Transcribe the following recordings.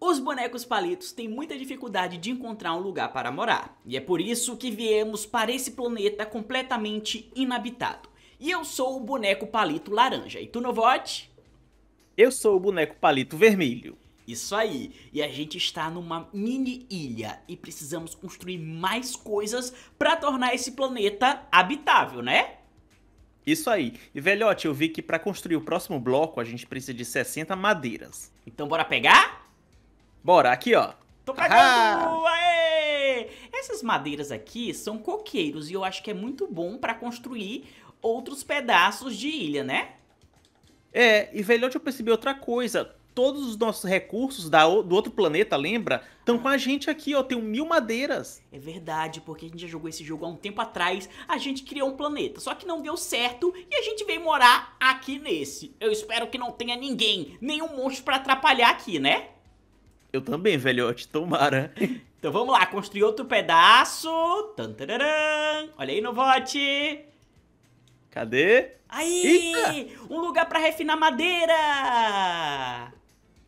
Os bonecos palitos têm muita dificuldade de encontrar um lugar para morar, e é por isso que viemos para esse planeta completamente inabitado. E eu sou o boneco palito laranja, e tu não vote? Eu sou o boneco palito vermelho. Isso aí, e a gente está numa mini ilha e precisamos construir mais coisas para tornar esse planeta habitável, né? Isso aí. E velhote, eu vi que para construir o próximo bloco a gente precisa de 60 madeiras. Então bora pegar? Bora, aqui, ó. Tô Aê! Essas madeiras aqui são coqueiros e eu acho que é muito bom pra construir outros pedaços de ilha, né? É, e velhote eu percebi outra coisa. Todos os nossos recursos da, do outro planeta, lembra? Estão com a gente aqui, ó. Tem mil madeiras. É verdade, porque a gente já jogou esse jogo há um tempo atrás. A gente criou um planeta, só que não deu certo e a gente veio morar aqui nesse. Eu espero que não tenha ninguém, nenhum monstro para atrapalhar aqui, né? Eu também, velhote, tomara. Então vamos lá, construir outro pedaço. Tantarã. Olha aí no vote. Cadê? Aí! Eita. Um lugar pra refinar madeira!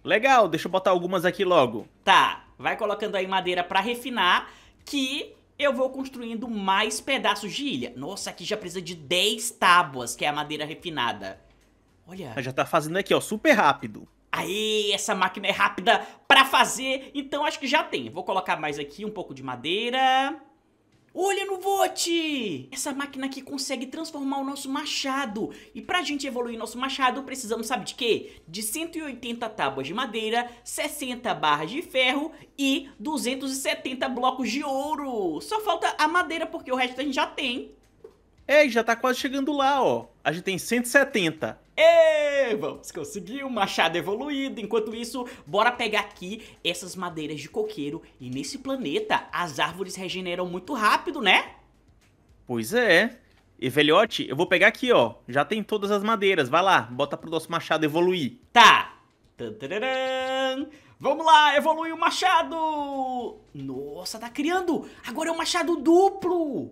Legal, deixa eu botar algumas aqui logo. Tá, vai colocando aí madeira pra refinar, que eu vou construindo mais pedaços de ilha. Nossa, aqui já precisa de 10 tábuas, que é a madeira refinada. Olha. Já tá fazendo aqui, ó, super rápido. Aí, essa máquina é rápida para fazer, então acho que já tem. Vou colocar mais aqui um pouco de madeira. Olha no vote! Essa máquina aqui consegue transformar o nosso machado. E pra gente evoluir nosso machado, precisamos, sabe de quê? De 180 tábuas de madeira, 60 barras de ferro e 270 blocos de ouro. Só falta a madeira, porque o resto a gente já tem. É, já tá quase chegando lá, ó. A gente tem 170. E vamos conseguir um machado evoluído. Enquanto isso, bora pegar aqui essas madeiras de coqueiro. E nesse planeta, as árvores regeneram muito rápido, né? Pois é. E, velhote, eu vou pegar aqui, ó. Já tem todas as madeiras. Vai lá, bota pro nosso machado evoluir. Tá. Tantararam. Vamos lá, evolui o machado! Nossa, tá criando! Agora é um machado duplo!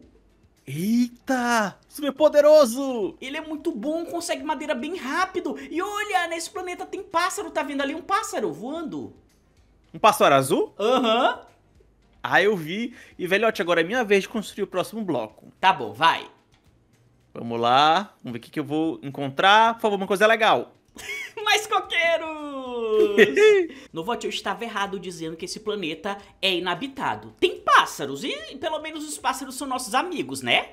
Eita! Super poderoso! Ele é muito bom, consegue madeira bem rápido. E olha, nesse planeta tem pássaro, tá vendo ali um pássaro voando? Um pássaro azul? Aham. Uhum. Ah, eu vi. E, velhote, agora é minha vez de construir o próximo bloco. Tá bom, vai. Vamos lá. Vamos ver o que, eu vou encontrar. Por favor, uma coisa legal. Mais coqueiros! Novote, eu estava errado dizendo que esse planeta é inabitado. Tem pássaros. E pelo menos os pássaros são nossos amigos, né?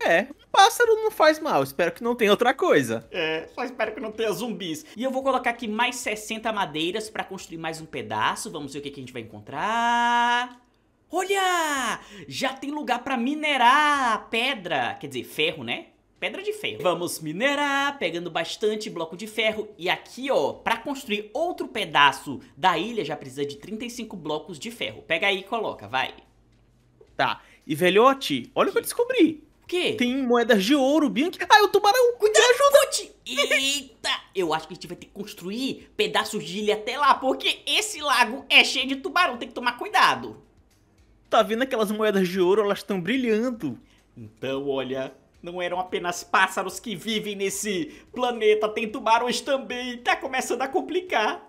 É, um pássaro não faz mal, espero que não tenha outra coisa. É, só espero que não tenha zumbis. E eu vou colocar aqui mais 60 madeiras pra construir mais um pedaço. Vamos ver o que, que a gente vai encontrar. Olha! Já tem lugar pra minerar pedra. Quer dizer, ferro, né? pedra de ferro. Vamos minerar, pegando bastante bloco de ferro. E aqui, ó, pra construir outro pedaço da ilha, já precisa de 35 blocos de ferro. Pega aí e coloca, vai. Tá. E, velhote, olha o que eu descobri. O quê? Tem moedas de ouro, Bianchi. Ah, é o tubarão! Cuidado, ajuda! Eita! Eu acho que a gente vai ter que construir pedaços de ilha até lá, porque esse lago é cheio de tubarão, tem que tomar cuidado. Tá vendo aquelas moedas de ouro? Elas estão brilhando. Então, olha, não eram apenas pássaros que vivem nesse planeta, tem tubarões também. Tá começando a complicar.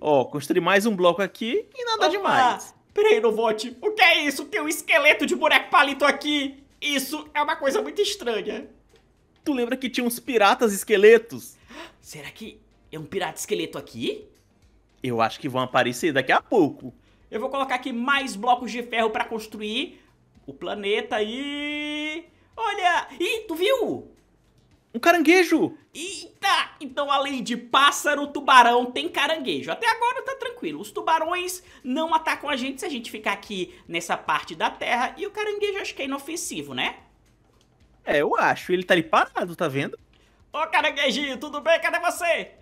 Ó, oh, construí mais um bloco aqui e nada Opa. demais. Peraí, Novote, o que é isso? Tem um esqueleto de boneco palito aqui. Isso é uma coisa muito estranha. Tu lembra que tinha uns piratas esqueletos? Será que é um pirata esqueleto aqui? Eu acho que vão aparecer daqui a pouco. Eu vou colocar aqui mais blocos de ferro pra construir o planeta e... Olha! Ih, tu viu? Um caranguejo! Eita! Então, além de pássaro, tubarão, tem caranguejo. Até agora tá tranquilo. Os tubarões não atacam a gente se a gente ficar aqui nessa parte da terra. E o caranguejo acho que é inofensivo, né? É, eu acho. Ele tá ali parado, tá vendo? Ô, caranguejinho, tudo bem? Cadê você?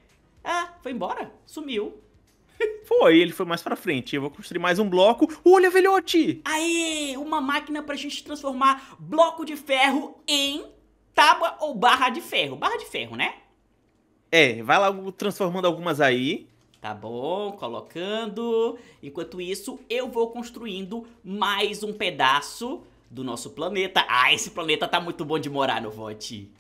Ah, foi embora? Sumiu. Foi, ele foi mais pra frente. Eu vou construir mais um bloco. Olha, velhote! Aê! Uma máquina pra gente transformar bloco de ferro em tábua ou barra de ferro. Barra de ferro, né? É, vai lá transformando algumas aí. Tá bom, colocando. Enquanto isso, eu vou construindo mais um pedaço do nosso planeta. Ah, esse planeta tá muito bom de morar no Vote.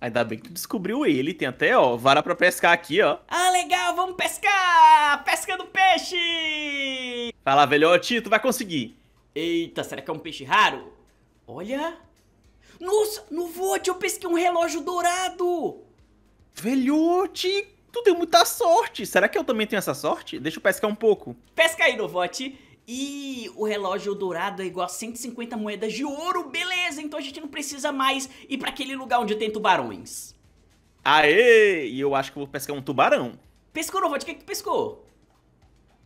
Ainda bem que tu descobriu ele. Tem até, ó, vara pra pescar aqui, ó. Ah, legal, vamos pescar! Pesca do peixe! Fala, velhote, tu vai conseguir. Eita, será que é um peixe raro? Olha! Nossa, no vote eu pesquei um relógio dourado! Velhote, tu deu muita sorte. Será que eu também tenho essa sorte? Deixa eu pescar um pouco. Pesca aí, no vote. E o relógio dourado é igual a 150 moedas de ouro, beleza, então a gente não precisa mais ir para aquele lugar onde tem tubarões. Aê! E eu acho que vou pescar um tubarão. Pescou, Novot, o que, é que tu pescou?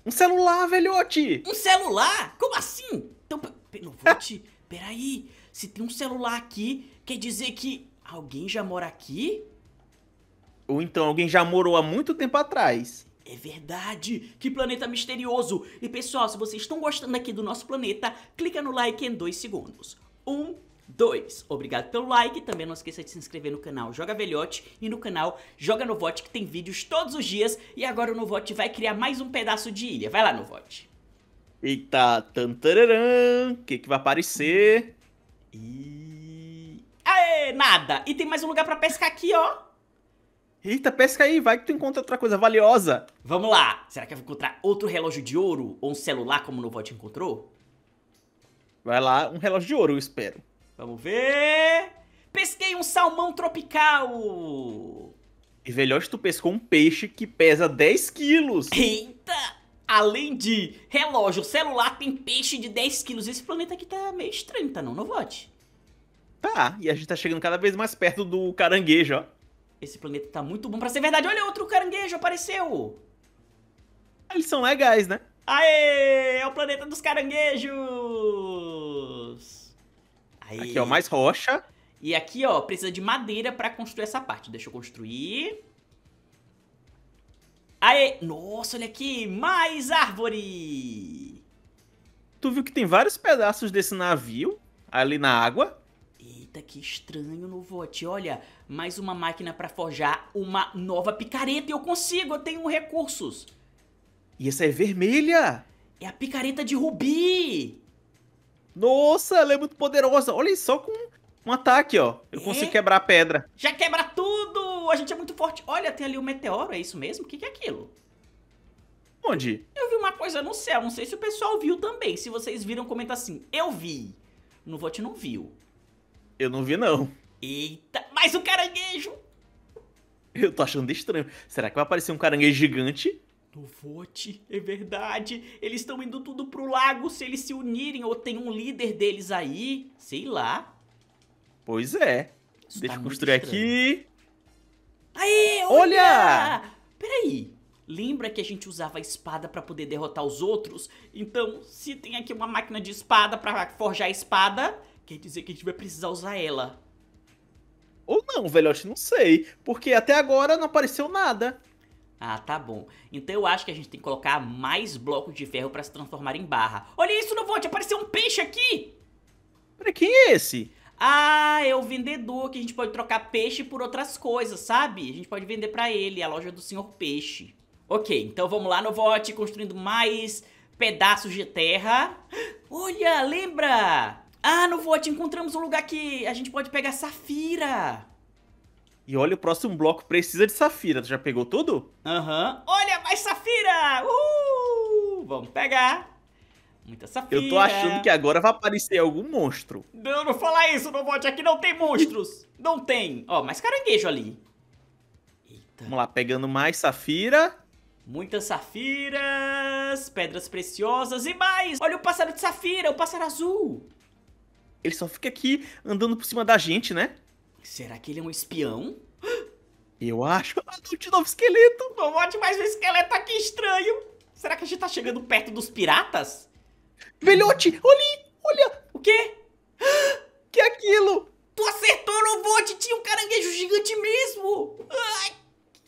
Um celular, velhote! Um celular? Como assim? Então, Novot, peraí. Se tem um celular aqui, quer dizer que alguém já mora aqui? Ou então alguém já morou há muito tempo atrás. É verdade! Que planeta misterioso! E pessoal, se vocês estão gostando aqui do nosso planeta, clica no like em dois segundos. um, dois. Obrigado pelo like. Também não esqueça de se inscrever no canal Joga Velhote e no canal Joga Novote, que tem vídeos todos os dias. E agora o Novote vai criar mais um pedaço de ilha. Vai lá, Novote. Eita, tantararã, o que, que vai aparecer? E... Aê, nada! E tem mais um lugar pra pescar aqui, ó. Eita, pesca aí, vai que tu encontra outra coisa valiosa. Vamos lá. Será que eu vou encontrar outro relógio de ouro? Ou um celular como o Novote encontrou? Vai lá, um relógio de ouro, eu espero. Vamos ver... Pesquei um salmão tropical! E velhote, tu pescou um peixe que pesa 10 quilos. Eita! Além de relógio, celular, tem peixe de 10 quilos. Esse planeta aqui tá meio estranho, tá não, Novote? Tá, e a gente tá chegando cada vez mais perto do caranguejo, ó. Esse planeta tá muito bom pra ser verdade. Olha, outro caranguejo apareceu! Ah, eles são legais, né? Aê! É o planeta dos caranguejos! Aê. Aqui, ó, mais rocha. E aqui, ó, precisa de madeira pra construir essa parte. Deixa eu construir. Aê! Nossa, olha aqui! Mais árvore! Tu viu que tem vários pedaços desse navio ali na água? Eita, que estranho, Novote. Olha, mais uma máquina para forjar uma nova picareta. e Eu consigo, eu tenho recursos. E essa é vermelha? É a picareta de rubi. Nossa, ela é muito poderosa. Olha só com um ataque, ó. Eu é? consigo quebrar a pedra. Já quebra tudo! A gente é muito forte. Olha, tem ali um meteoro, é isso mesmo? O que, que é aquilo? Onde? Eu vi uma coisa no céu, não sei se o pessoal viu também. Se vocês viram, comenta assim, eu vi. No vote não viu. Eu não vi, não. Eita, mais um caranguejo! Eu tô achando estranho. Será que vai aparecer um caranguejo gigante? No vote, é verdade. Eles estão indo tudo pro lago se eles se unirem ou tem um líder deles aí. Sei lá. Pois é. Isso tá Deixa tá eu construir aqui. Aê, olha! olha! Peraí. Lembra que a gente usava a espada para poder derrotar os outros? Então, se tem aqui uma máquina de espada para forjar a espada, Quer dizer que a gente vai precisar usar ela. Ou não, velhote, não sei. Porque até agora não apareceu nada. Ah, tá bom. Então eu acho que a gente tem que colocar mais blocos de ferro pra se transformar em barra. Olha isso, Novote, apareceu um peixe aqui! Pra quem é esse? Ah, é o vendedor que a gente pode trocar peixe por outras coisas, sabe? A gente pode vender pra ele, a loja do senhor peixe. Ok, então vamos lá, Novote, construindo mais pedaços de terra. Olha, lembra? Ah, no Vote encontramos um lugar que a gente pode pegar Safira. E olha, o próximo bloco precisa de Safira. Tu já pegou tudo? Aham. Uhum. Olha, mais Safira! Uhul! Vamos pegar. Muita Safira. Eu tô achando que agora vai aparecer algum monstro. Não, não fala isso, no Vote. Aqui não tem monstros. não tem. Ó, mais caranguejo ali. Eita. Vamos lá, pegando mais Safira. Muitas safiras, pedras preciosas e mais! Olha o pássaro de safira, o pássaro azul! Ele só fica aqui andando por cima da gente, né? Será que ele é um espião? Eu acho. Ah, o de novo, esqueleto! Não bote mais um esqueleto aqui estranho! Será que a gente tá chegando perto dos piratas? Velhote, olha! Olha! O quê? Que é aquilo? Tu acertou, Robote! Tinha um caranguejo gigante mesmo! Ai,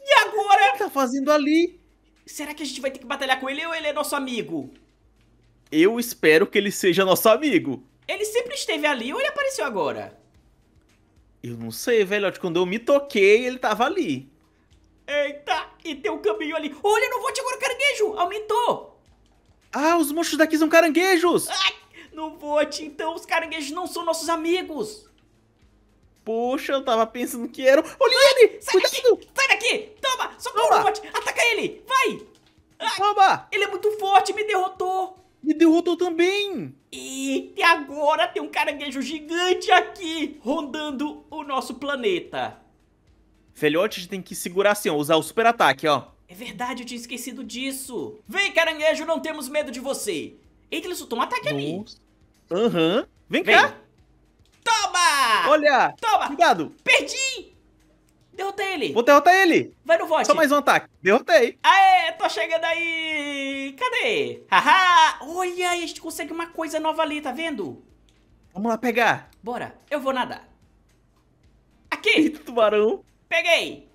e agora? O que tá fazendo ali? Será que a gente vai ter que batalhar com ele ou ele é nosso amigo? Eu espero que ele seja nosso amigo. Ele sempre esteve ali ou ele apareceu agora? Eu não sei, velho, Quando eu me toquei, ele tava ali. Eita, e tem um caminho ali. Olha, não vou te agora, caranguejo! Aumentou! Ah, os monstros daqui são caranguejos! Ai, não vou te então, os caranguejos não são nossos amigos! Poxa, eu tava pensando que eram... Olha Ai, ele! Sai Cuidado. daqui! Sai daqui! Toma! Socorro, Toma. Ataca ele! Vai! Ai, Toma! Ele é muito forte, me derrotou! Me derrotou também! Eita, agora tem um caranguejo gigante aqui, rondando o nosso planeta. Filhote tem que segurar assim, ó, usar o super ataque, ó. É verdade, eu tinha esquecido disso. Vem, caranguejo, não temos medo de você. Eita, ele soltou um ataque ali. Aham. Uhum. Vem, Vem cá. Toma! Olha! Toma! Cuidado! Perdi! Derrotei ele. Vou derrotar ele. Vai no vote. Só mais um ataque. Derrotei. Aê, tô chegando aí. Cadê? Haha. Olha, a gente consegue uma coisa nova ali, tá vendo? Vamos lá pegar. Bora. Eu vou nadar. Aqui. Eita, tubarão. Peguei.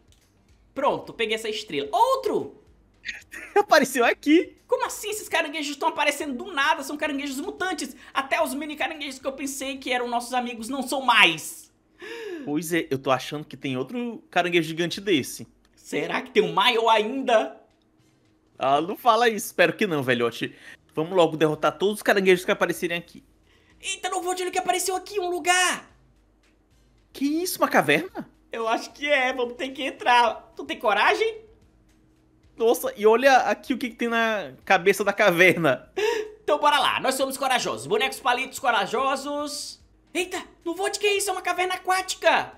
Pronto, peguei essa estrela. Outro. Apareceu aqui. Como assim esses caranguejos estão aparecendo do nada? São caranguejos mutantes. Até os mini caranguejos que eu pensei que eram nossos amigos não são mais. Pois é, eu tô achando que tem outro caranguejo gigante desse. Será que tem um maior ainda? Ah, não fala isso. Espero que não, velhote. Vamos logo derrotar todos os caranguejos que aparecerem aqui. Eita, não vou dizer que apareceu aqui, um lugar! Que isso, uma caverna? Eu acho que é, vamos ter que entrar. Tu tem coragem? Nossa, e olha aqui o que, que tem na cabeça da caverna. Então bora lá, nós somos corajosos. Bonecos palitos corajosos. Eita, no vou que é isso, é uma caverna aquática!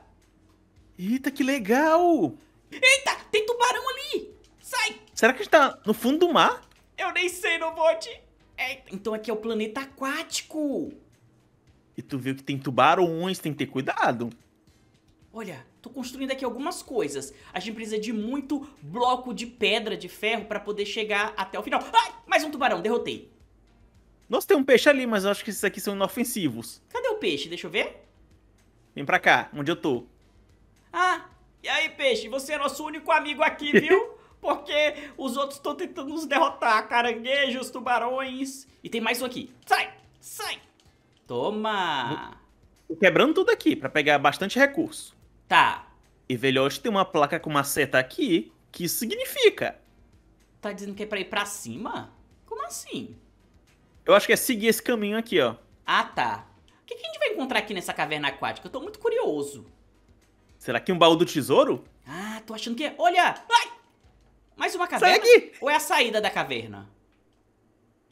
Eita, que legal! Eita, tem tubarão ali! Sai! Será que a gente tá no fundo do mar? Eu nem sei, Novote! Eita, é, então aqui é o planeta aquático! E tu viu que tem tubarões, tem que ter cuidado. Olha, tô construindo aqui algumas coisas. A gente precisa de muito bloco de pedra, de ferro, pra poder chegar até o final. Ai, mais um tubarão, derrotei. Nossa, tem um peixe ali, mas eu acho que esses aqui são inofensivos. Cadê peixe? Deixa eu ver. Vem pra cá, onde eu tô. Ah, e aí, peixe? Você é nosso único amigo aqui, viu? Porque os outros estão tentando nos derrotar. Caranguejos, tubarões. E tem mais um aqui. Sai! Sai! Toma! Tô quebrando tudo aqui para pegar bastante recurso. Tá. E velhote tem uma placa com uma seta aqui. Que isso significa? Tá dizendo que é pra ir pra cima? Como assim? Eu acho que é seguir esse caminho aqui, ó. Ah, tá que, que a gente vai encontrar aqui nessa caverna aquática? Eu tô muito curioso. Será que é um baú do tesouro? Ah, tô achando que é. Olha! Ai! Mais uma caverna? Sai aqui! Ou é a saída da caverna?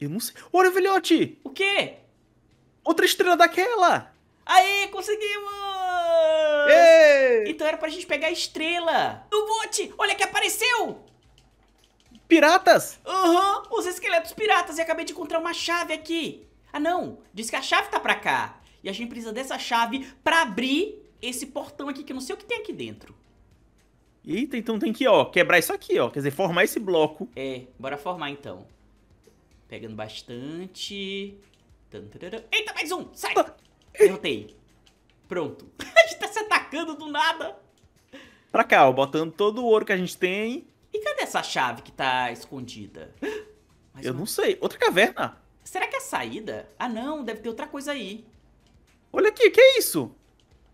Eu não sei. Olha, velhote! O quê? Outra estrela daquela! Aê, conseguimos! Ei! Então era pra gente pegar a estrela. Do bote! Olha que apareceu! Piratas! Aham, uhum, os esqueletos piratas. E acabei de encontrar uma chave aqui. Ah, não. Diz que a chave tá pra cá. E a gente precisa dessa chave para abrir esse portão aqui, que eu não sei o que tem aqui dentro. Eita, então tem que, ó, quebrar isso aqui, ó. Quer dizer, formar esse bloco. É, bora formar então. Pegando bastante. Eita, mais um! Sai! Ah. Derrotei. Pronto. a gente tá se atacando do nada. Pra cá, ó, botando todo o ouro que a gente tem. E cadê essa chave que tá escondida? Mais eu uma... não sei. Outra caverna. Será que é a saída? Ah, não, deve ter outra coisa aí. Olha aqui, que é isso?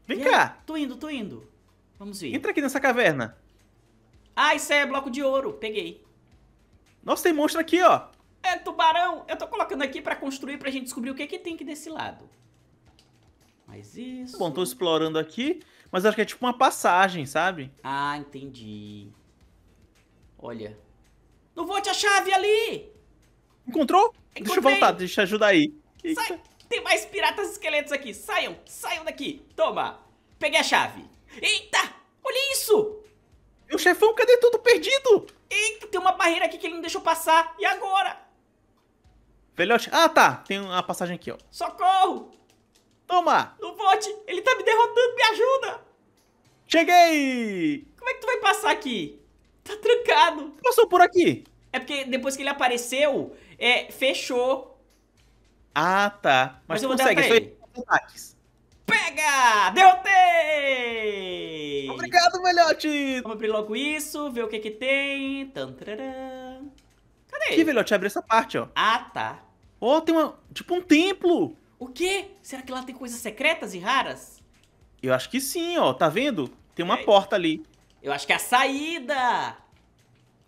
Vem Já, cá. Tô indo, tô indo. Vamos ver. Entra aqui nessa caverna. Ah, isso é bloco de ouro. Peguei. Nossa, tem monstro aqui, ó. É tubarão. Eu tô colocando aqui pra construir, pra gente descobrir o que que tem aqui desse lado. Mas isso... Bom, tô explorando aqui, mas acho que é tipo uma passagem, sabe? Ah, entendi. Olha. Não vou te a chave ali! Encontrou? Encontrei. Deixa eu voltar, deixa eu ajudar aí. Que Sai! Isso? Tem mais piratas esqueletos aqui. Saiam, saiam daqui. Toma. Peguei a chave. Eita, olha isso. Meu chefão, cadê tudo perdido? Eita, tem uma barreira aqui que ele não deixou passar. E agora? Velhote. Ah, tá. Tem uma passagem aqui, ó. Socorro. Toma. Não bote, Ele tá me derrotando. Me ajuda. Cheguei. Como é que tu vai passar aqui? Tá trancado. Passou por aqui. É porque depois que ele apareceu, é, fechou ah, tá. Mas, Mas consegue, só ataques. Pega! Derrotei! Obrigado, velhote! Vamos abrir logo isso, ver o que que tem. Tantarã. Cadê? Aqui, velhote, abre essa parte, ó. Ah, tá. Ó, oh, tem uma... Tipo um templo! O quê? Será que lá tem coisas secretas e raras? Eu acho que sim, ó. Tá vendo? Tem uma é. porta ali. Eu acho que é a saída!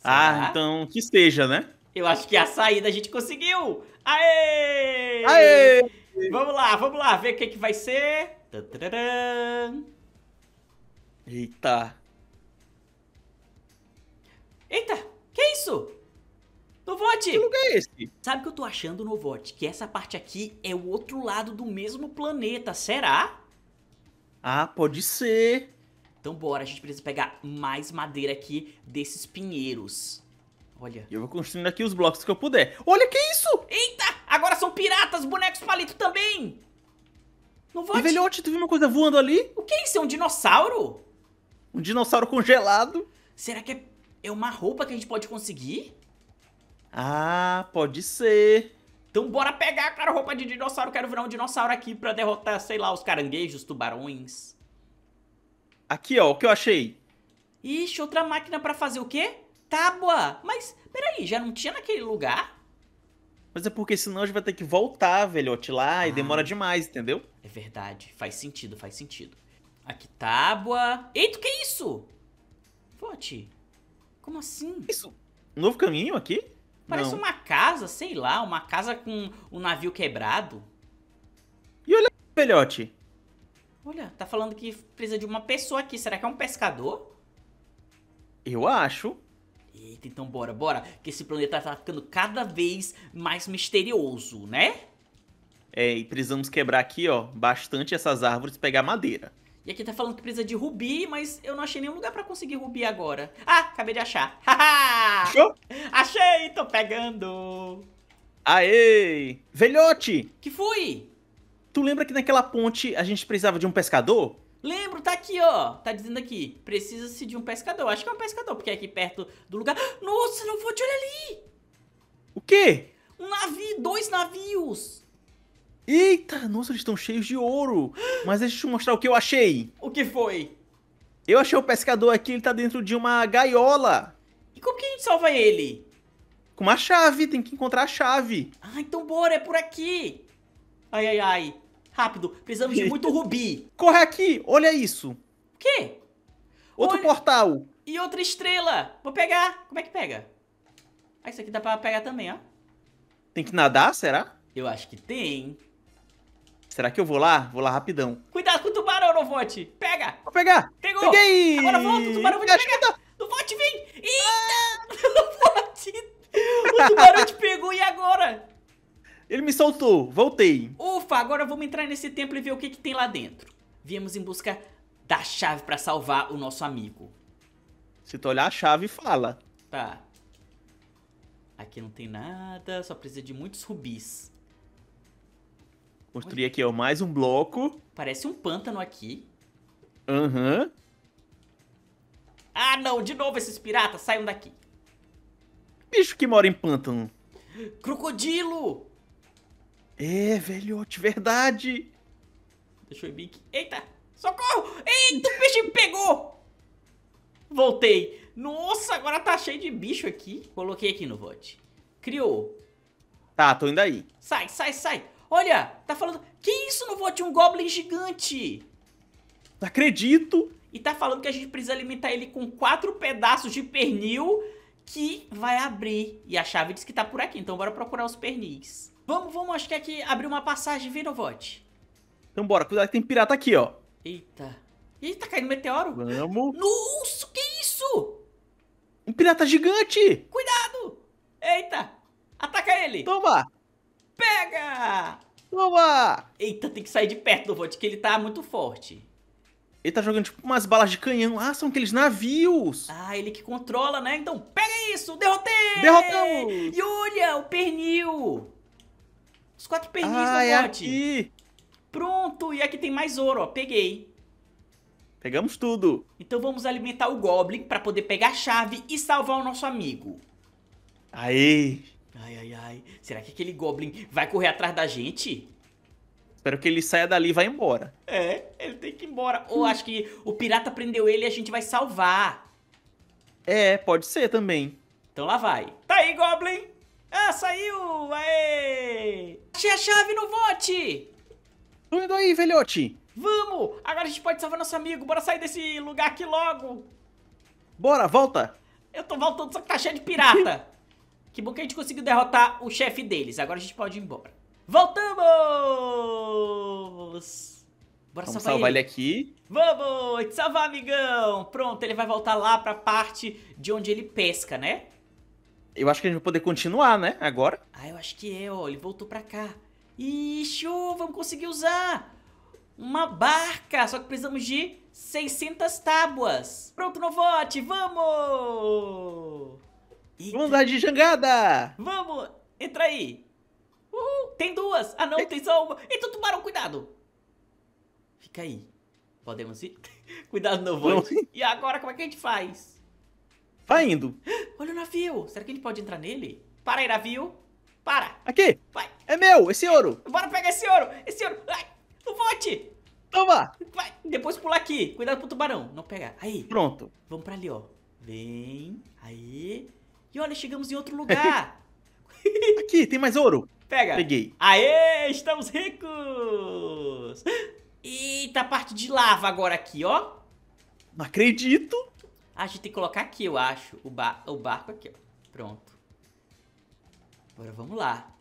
Ah, Será? Ah, então que esteja, né? Eu acho que é a saída a gente conseguiu! Aê! Aê! Vamos lá, vamos lá, ver o que, que vai ser. Eita! Eita! Que isso? Novote! Que lugar é esse? Sabe o que eu tô achando, Novote? Que essa parte aqui é o outro lado do mesmo planeta, será? Ah, pode ser. Então bora, a gente precisa pegar mais madeira aqui desses pinheiros. Olha. E eu vou construindo aqui os blocos que eu puder. Olha que isso! Eita! Agora são piratas, bonecos palito também! Não vou. Velhote, tu viu uma coisa voando ali? O que é isso? É um dinossauro? Um dinossauro congelado. Será que é, é uma roupa que a gente pode conseguir? Ah, pode ser. Então bora pegar, cara, roupa de dinossauro. Quero virar um dinossauro aqui pra derrotar, sei lá, os caranguejos, tubarões. Aqui, ó, o que eu achei? Ixi, outra máquina pra fazer o quê? tábua. Mas, peraí, já não tinha naquele lugar? Mas é porque senão a gente vai ter que voltar, velhote, lá ah, e demora demais, entendeu? É verdade, faz sentido, faz sentido. Aqui, tábua... Eita, o que é isso? Vote, como assim? Isso, um novo caminho aqui? Parece não. uma casa, sei lá, uma casa com um navio quebrado. E olha, velhote. Olha, tá falando que precisa de uma pessoa aqui. Será que é um pescador? Eu acho. Eita, então bora, bora, que esse planeta tá ficando cada vez mais misterioso, né? É, e precisamos quebrar aqui, ó, bastante essas árvores e pegar madeira. E aqui tá falando que precisa de rubi, mas eu não achei nenhum lugar pra conseguir rubi agora. Ah, acabei de achar. Achou? Achei, tô pegando. Aê! Velhote! Que foi? Tu lembra que naquela ponte a gente precisava de um pescador? Lembro, tá aqui, ó. Tá dizendo aqui. Precisa-se de um pescador. Acho que é um pescador, porque é aqui perto do lugar. Nossa, não vou te olhar ali! O quê? Um navio, dois navios. Eita, nossa, eles estão cheios de ouro. Mas deixa eu te mostrar o que eu achei. O que foi? Eu achei o pescador aqui, ele tá dentro de uma gaiola. E como que a gente salva ele? Com uma chave, tem que encontrar a chave. Ah, então bora, é por aqui. Ai, ai, ai. Rápido, precisamos de muito rubi. Corre aqui, olha isso. O quê? Outro olha... portal. E outra estrela. Vou pegar. Como é que pega? Ah, isso aqui dá pra pegar também, ó. Tem que nadar, será? Eu acho que tem. Será que eu vou lá? Vou lá rapidão. Cuidado com o tubarão, Novote. Pega. Vou pegar. Pegou. Peguei. Agora volta, o tubarão vai pegar. Tá... Novote, vem. Eita. Novote. Ah. o tubarão te pegou e agora? Ele me soltou. Voltei. O ufa, agora vamos entrar nesse templo e ver o que, que tem lá dentro. Viemos em busca da chave para salvar o nosso amigo. Se tu olhar a chave, fala. Tá. Aqui não tem nada, só precisa de muitos rubis. construir aqui, ó, mais um bloco. Parece um pântano aqui. Aham. Uhum. Ah, não, de novo esses piratas, saiam daqui. Bicho que mora em pântano. Crocodilo! É, velhote, verdade! Deixa eu ver, aqui. Eita! Socorro! Eita, o bicho me pegou! Voltei. Nossa, agora tá cheio de bicho aqui. Coloquei aqui no vote. Criou. Tá, tô indo aí. Sai, sai, sai. Olha, tá falando... Que isso no vote? Um Goblin gigante. Não acredito. E tá falando que a gente precisa alimentar ele com quatro pedaços de pernil que vai abrir. E a chave diz que tá por aqui, então bora procurar os pernis. Vamos, vamos, acho que aqui abrir uma passagem, vem, Novote. Então bora, cuidado que tem pirata aqui, ó. Eita. Eita, tá caindo um meteoro. Vamos. Nossa, que isso? Um pirata gigante. Cuidado. Eita. Ataca ele. Toma. Pega. Toma. Eita, tem que sair de perto, Novote, que ele tá muito forte. Ele tá jogando tipo umas balas de canhão. Ah, são aqueles navios. Ah, ele que controla, né? Então pega isso, derrotei. Derrotamos. olha, o pernil. Os quatro pernis ah, no é bote. Aqui. Pronto, e aqui tem mais ouro, ó. Peguei. Pegamos tudo. Então vamos alimentar o Goblin para poder pegar a chave e salvar o nosso amigo. Aí. Ai, ai, ai. Será que aquele Goblin vai correr atrás da gente? Espero que ele saia dali e vá embora. É, ele tem que ir embora. Ou acho que o pirata prendeu ele e a gente vai salvar. É, pode ser também. Então lá vai. Tá aí, Goblin! Ah, saiu! Aê! Achei a chave no vote! Tô indo aí, velhote! Vamos! Agora a gente pode salvar nosso amigo. Bora sair desse lugar aqui logo. Bora, volta! Eu tô voltando, só que tá cheio de pirata. que bom que a gente conseguiu derrotar o chefe deles. Agora a gente pode ir embora. Voltamos! Bora Vamos salvar, salvar ele. ele aqui. Vamos! Te salvar, amigão! Pronto, ele vai voltar lá pra parte de onde ele pesca, né? Eu acho que a gente vai poder continuar, né? Agora. Ah, eu acho que é, ó. Ele voltou pra cá. Ixi, oh, vamos conseguir usar uma barca. Só que precisamos de 600 tábuas. Pronto, Novote, vamos! Eita. Vamos lá de jangada! Vamos! Entra aí! Uhul. Tem duas! Ah não, tem só uma! Então, tubarão, cuidado! Fica aí. Podemos ir? cuidado, Novote. E agora, como é que a gente faz? Vai indo. Olha o navio. Será que a gente pode entrar nele? Para aí, navio. Para. Aqui. Vai. É meu, esse ouro. Bora pegar esse ouro. Esse ouro. Ai, o bote. Toma. Então Vai. Depois pular aqui. Cuidado pro tubarão. Não pegar. Aí. Pronto. Vamos pra ali, ó. Vem. Aí. E olha, chegamos em outro lugar. aqui, tem mais ouro. Pega. Peguei. Aê, estamos ricos. Eita, parte de lava agora aqui, ó. Não acredito. A gente tem que colocar aqui, eu acho, o, ba o barco aqui, ó. Pronto. Agora vamos lá.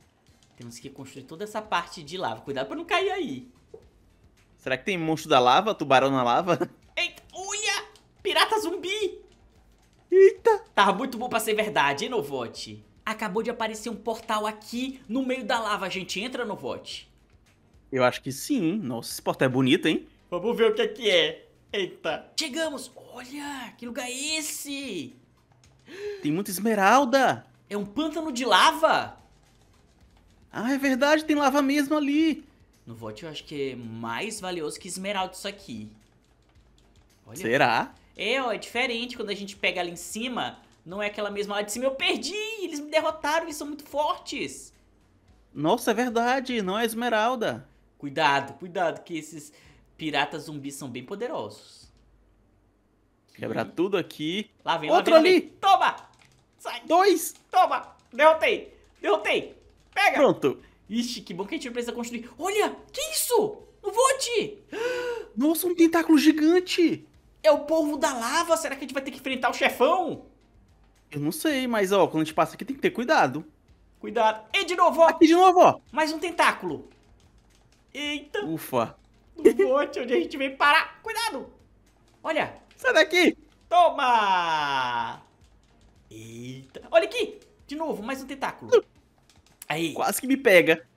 Temos que construir toda essa parte de lava. Cuidado pra não cair aí. Será que tem monstro da lava? Tubarão na lava? Eita, olha! Pirata zumbi! Eita! Tava muito bom pra ser verdade, hein, Novote? Acabou de aparecer um portal aqui no meio da lava. A gente entra, Novote? Eu acho que sim. Nossa, esse portal é bonito, hein? Vamos ver o que é que é. Eita. Chegamos. Olha, que lugar é esse? Tem muita esmeralda. É um pântano de lava? Ah, é verdade, tem lava mesmo ali. No vote eu acho que é mais valioso que esmeralda isso aqui. Olha. Será? É, ó, é diferente. Quando a gente pega ali em cima, não é aquela mesma lá de cima. Eu perdi! Eles me derrotaram, eles são muito fortes. Nossa, é verdade, não é esmeralda. Cuidado, cuidado, que esses piratas zumbis são bem poderosos. Quebrar uhum. tudo aqui. Lá vem, lá Outro lá ali! Vem. Toma! Sai! Dois! Toma! Derrotei! Derrotei! Pega! Pronto! Ixi, que bom que a gente precisa construir. Olha! Que isso? Um vote! Nossa, um tentáculo gigante! É o povo da lava! Será que a gente vai ter que enfrentar o chefão? Eu não sei, mas ó, quando a gente passa aqui tem que ter cuidado. Cuidado. E de novo, ó. Aqui de novo, ó. Mais um tentáculo. Eita. Ufa. Um monte onde a gente veio parar. Cuidado. Olha. Sai daqui! Toma! Eita! Olha aqui! De novo, mais um tentáculo. Aí. Quase que me pega.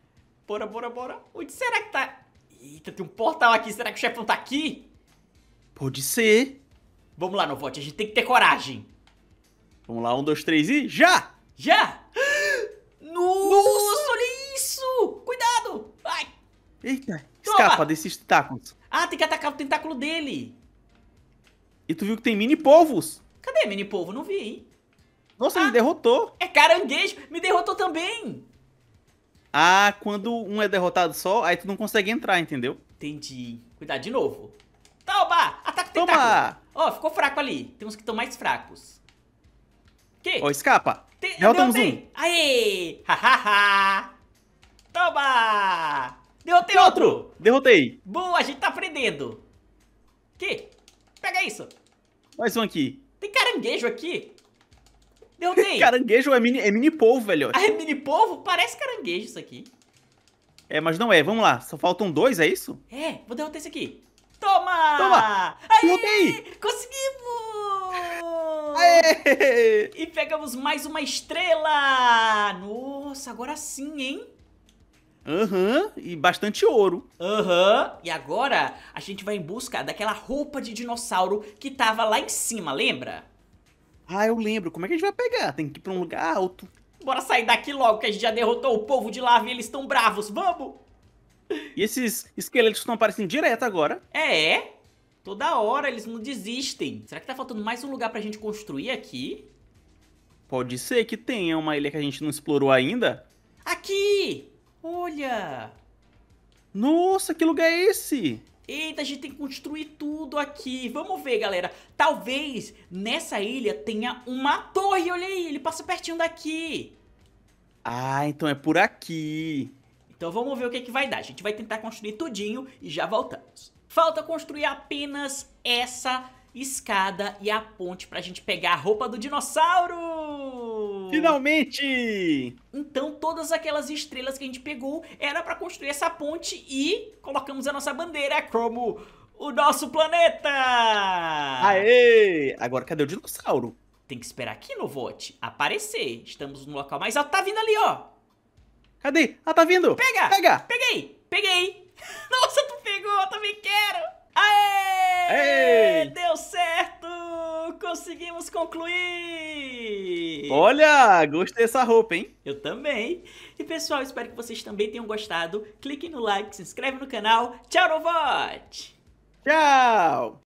Bora, bora, bora. Onde será que tá? Eita, tem um portal aqui. Será que o chefão tá aqui? Pode ser. Vamos lá, Novote. A gente tem que ter coragem. Vamos lá, um, dois, três e... Já! Já! Nossa, Nossa. olha isso! Cuidado! Ai! Eita, escapa desses tentáculos. Ah, tem que atacar o tentáculo dele. E tu viu que tem mini povos? Cadê mini povo? Não vi, hein? Nossa, ah, me derrotou. É caranguejo. Me derrotou também. Ah, quando um é derrotado só, aí tu não consegue entrar, entendeu? Entendi. Cuidado de novo. Tá, Toma! Ataque tentáculo. Toma! Ó, oh, ficou fraco ali. Tem uns que estão mais fracos. Que? Ó, oh, escapa. Tem, Derrotamos Derrotei. um. Aê! Hahaha! Toma! Derrotei outro. outro. Derrotei. Boa, a gente tá aprendendo. Que? Pega isso. Mais um aqui. Tem caranguejo aqui? Deu tem. caranguejo é mini, é mini polvo, velho. Ah, é mini polvo? Parece caranguejo isso aqui. É, mas não é. Vamos lá. Só faltam dois, é isso? É, vou derrotar esse aqui. Toma! Toma! Aí! Derrotei! Conseguimos! Aê! E pegamos mais uma estrela! Nossa, agora sim, hein? Aham, uhum, e bastante ouro. Aham, uhum. e agora a gente vai em busca daquela roupa de dinossauro que tava lá em cima, lembra? Ah, eu lembro. Como é que a gente vai pegar? Tem que ir pra um lugar alto. Bora sair daqui logo, que a gente já derrotou o povo de lava e eles estão bravos. Vamos! E esses esqueletos estão aparecendo direto agora. É, toda hora eles não desistem. Será que tá faltando mais um lugar pra gente construir aqui? Pode ser que tenha uma ilha que a gente não explorou ainda. Aqui! Olha! Nossa, que lugar é esse? Eita, a gente tem que construir tudo aqui. Vamos ver, galera. Talvez nessa ilha tenha uma torre. Olha aí, ele passa pertinho daqui. Ah, então é por aqui. Então vamos ver o que, é que vai dar. A gente vai tentar construir tudinho e já voltamos. Falta construir apenas essa escada e a ponte pra gente pegar a roupa do dinossauro. Finalmente! Então, todas aquelas estrelas que a gente pegou era para construir essa ponte e colocamos a nossa bandeira como o nosso planeta! Aê! Agora, cadê o dinossauro? Tem que esperar aqui, Novote, aparecer. Estamos no local mais alto. Tá vindo ali, ó! Cadê? Ah, tá vindo! Pega! Pega! Peguei! Peguei! Nossa, tu pegou! Eu também quero! Aê! Aê! Deu certo! conseguimos concluir! Olha, gostei dessa roupa, hein? Eu também. E pessoal, espero que vocês também tenham gostado. Clique no like, se inscreve no canal. Tchau, Novot! Tchau!